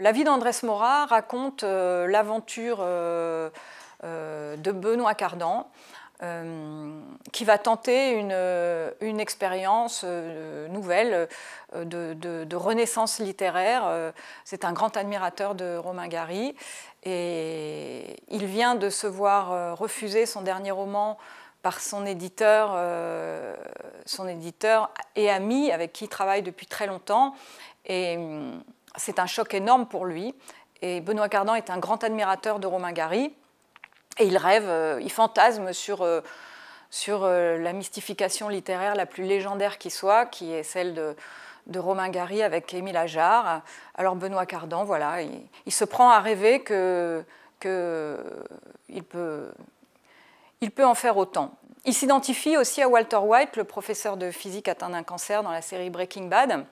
La vie d'Andrés Mora raconte euh, l'aventure euh, euh, de Benoît Cardan, qui va tenter une, expérience nouvelle de, renaissance littéraire. C'est un grand admirateur de Romain Gary et il vient de se voir refuser son dernier roman par son éditeur, son éditeur et ami avec qui il travaille depuis très longtemps. Et hum, c'est un choc énorme pour lui. Et Benoît Cardan est un grand admirateur de Romain Gary. Et il rêve, euh, il fantasme sur, euh, euh, la mystification littéraire la plus légendaire qui soit, qui est celle de, Romain Gary avec Émile Ajar. Alors Benoît Cardan, voilà, il, se prend à rêver que, il peut en faire autant. Il s'identifie aussi à Walter White, le professeur de physique atteint d'un cancer dans la série Breaking Bad.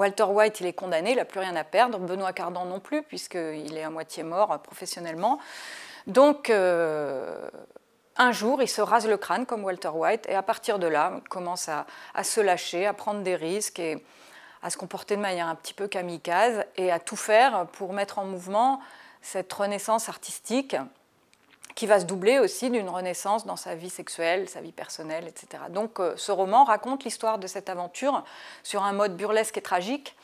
Walter White, il est condamné, il n'a plus rien à perdre. Benoît Cardan non plus, puisqu'il est à moitié mort euh, professionnellement. Donc, euh, un jour, il se rase le crâne comme Walter White, et à partir de là, il commence à, à se lâcher, à prendre des risques et à se comporter de manière un petit peu kamikaze et à tout faire pour mettre en mouvement cette renaissance artistique qui va se doubler aussi d'une renaissance dans sa vie sexuelle, sa vie personnelle, etc. Donc euh, ce roman raconte l'histoire de cette aventure sur un mode burlesque et tragique.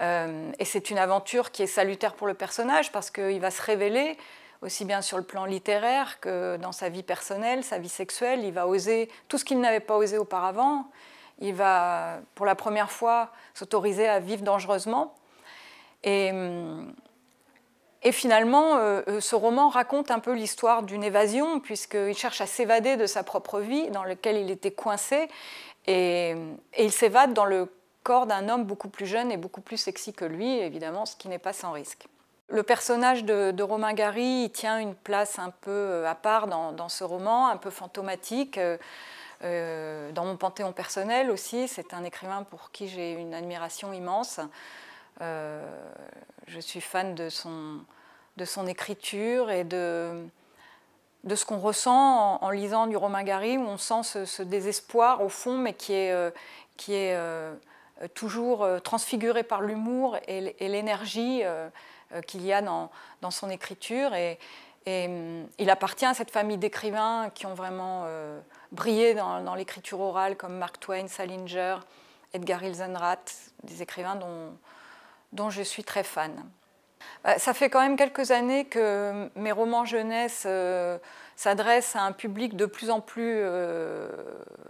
Euh, et c'est une aventure qui est salutaire pour le personnage parce qu'il va se révéler aussi bien sur le plan littéraire que dans sa vie personnelle, sa vie sexuelle. Il va oser tout ce qu'il n'avait pas osé auparavant. Il va, pour la première fois, s'autoriser à vivre dangereusement. Et... Hum, et finalement, euh, euh, ce roman raconte un peu l'histoire d'une évasion, puisqu'il cherche à s'évader de sa propre vie, dans laquelle il était coincé, et, il s'évade dans le corps d'un homme beaucoup plus jeune et beaucoup plus sexy que lui, évidemment, ce qui n'est pas sans risque. Le personnage de, Romain Gary tient une place un peu euh, à part dans, ce roman, un peu fantomatique. dans mon panthéon personnel aussi, c'est un écrivain pour qui j'ai une admiration immense. je suis fan de son, de son écriture et de, ce qu'on ressent en, lisant du Romain Gary, où on sent ce, désespoir au fond, mais qui est, euh, euh, toujours euh, transfiguré par l'humour et, l'énergie qu'il y a dans, son écriture. Et, hum, il appartient à cette famille d'écrivains qui ont vraiment brillé dans, l'écriture orale, comme Mark Twain, Salinger, Edgar Ilsenrath, des écrivains dont je suis très fan. Euh, ça fait quand même quelques années que mes romans jeunesse euh, s'adressent à un public de plus en plus, euh,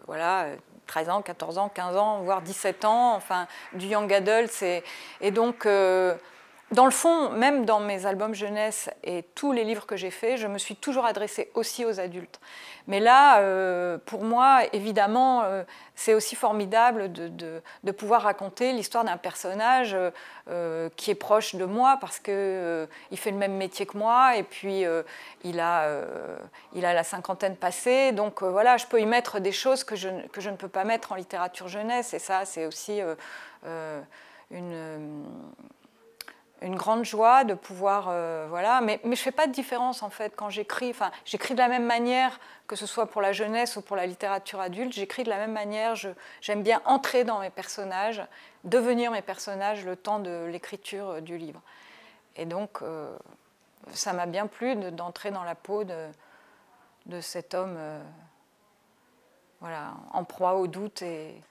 voilà, 13 ans, 14 ans, 15 ans, voire 17 ans, enfin, du young adult. Et, donc, dans le fond, même dans mes albums jeunesse et tous les livres que j'ai faits, je me suis toujours adressée aussi aux adultes. Mais là, euh, pour moi, évidemment, euh, c'est aussi formidable de, pouvoir raconter l'histoire d'un personnage euh, qui est proche de moi parce qu'il il fait le même métier que moi et puis il, a, il a la cinquantaine passée. Donc voilà, je peux y mettre des choses que je, que je ne peux pas mettre en littérature jeunesse. Et ça, c'est aussi une une grande joie de pouvoir, euh, voilà. Mais, je fais pas de différence en fait quand j'écris. Enfin, j'écris de la même manière que ce soit pour la jeunesse ou pour la littérature adulte. J'écris de la même manière. J'aime bien entrer dans mes personnages, devenir mes personnages le temps de l'écriture euh, du livre. Et donc, euh, ça m'a bien plu d'entrer dans la peau de, cet homme, voilà, en proie au doute et.